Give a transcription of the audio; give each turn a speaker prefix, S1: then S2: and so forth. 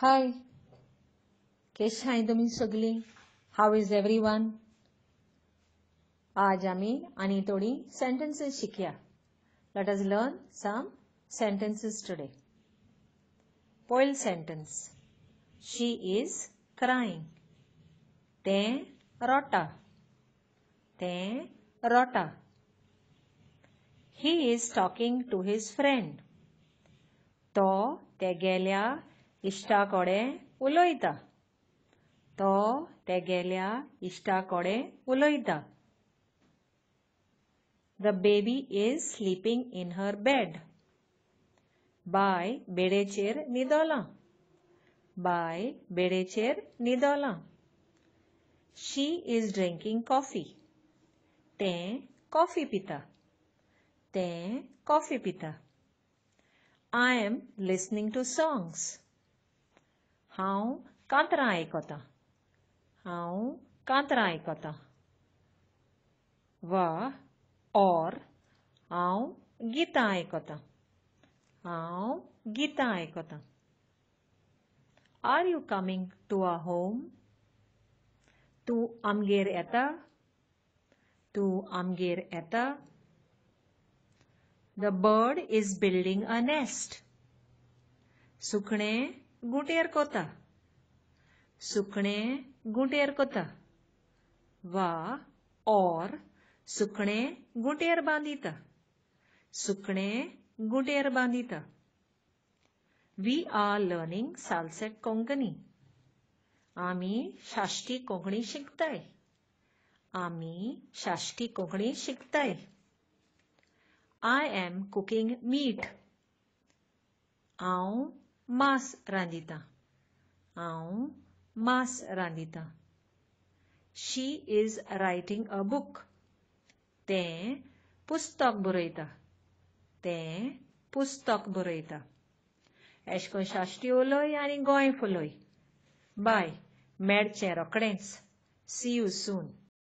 S1: हाय केश हाय तुम्ही सगली how is every one आज आम्ही आणि थोडी सेंटेंसेस शिकया let us learn some sentences today पॉयल सेंटेंस शी इज क्राइंग ते रोटा ते रोटा he is talking to his friend तो गेल्या इष्टा कोडे उलोयता तो तेगेल्या इष्टा कोडे उलोयता the baby is sleeping in her bed बाय बेडेचेर निदोला बाय बेडेचेर निदोला शी इज ड्रिंकिंग कॉफी ते कॉफी पिता ते कॉफी पिता I am listening to songs. हाँ कांतरा एक हांव कांतरां आयकतां वा ऑर हांव गितां आयकतां हांव गितां आयकतां are you coming to uh home तू आमगेर येता तू आमगेर येता the bird is building a nest सुकणें गुटेर कोता सुकणें गुटेर कोता वा और सुकणें गुटेर बांदिता सुकणें गुटेर बांदिता we are learning Salcete Konkani आमी शास्त्री कोंकणी शिकताय आमी शास्त्री कोंकणी शिकताय आय एम कुकिंग मीट हांव más Randita. Aun mas Randita. She is writing a book. Te pustak boreta. Te pustak boreta. Eșcon șaști uloi ani goin fuloi. Bye. merche rockdance. See you soon.